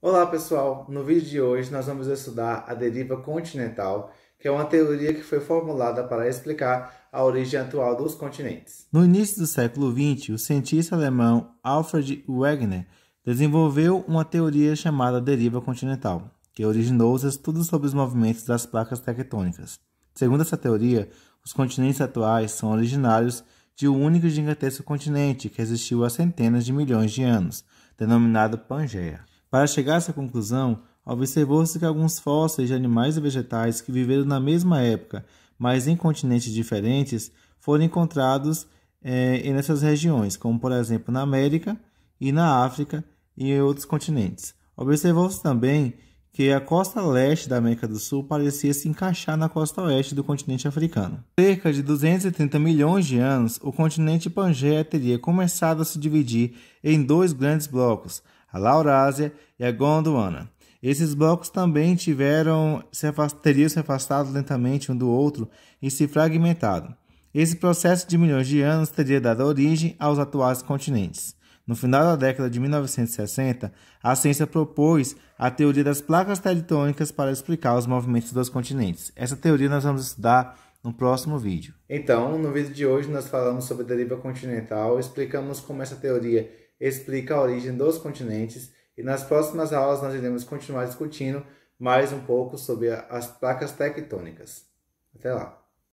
Olá pessoal, no vídeo de hoje nós vamos estudar a deriva continental, que é uma teoria que foi formulada para explicar a origem atual dos continentes. No início do século XX, o cientista alemão Alfred Wegener desenvolveu uma teoria chamada deriva continental, que originou os estudos sobre os movimentos das placas tectônicas. Segundo essa teoria, os continentes atuais são originários de um único gigantesco continente que existiu há centenas de milhões de anos, denominado Pangeia. Para chegar a essa conclusão, observou-se que alguns fósseis de animais e vegetais que viveram na mesma época, mas em continentes diferentes, foram encontrados é, eh, nessas regiões, como por exemplo na América e na África e em outros continentes. Observou-se também que a costa leste da América do Sul parecia se encaixar na costa oeste do continente africano. Cerca de 230 milhões de anos, o continente Pangeia teria começado a se dividir em dois grandes blocos, a Laurásia e a Gondwana. Esses blocos também tiveram, se teriam se afastado lentamente um do outro e se fragmentado. Esse processo de milhões de anos teria dado origem aos atuais continentes. No final da década de 1960, a ciência propôs a teoria das placas tectônicas para explicar os movimentos dos continentes. Essa teoria nós vamos estudar no próximo vídeo. Então, no vídeo de hoje nós falamos sobre a deriva continental, explicamos como essa teoria explica a origem dos continentes e nas próximas aulas nós iremos continuar discutindo mais um pouco sobre as placas tectônicas. Até lá!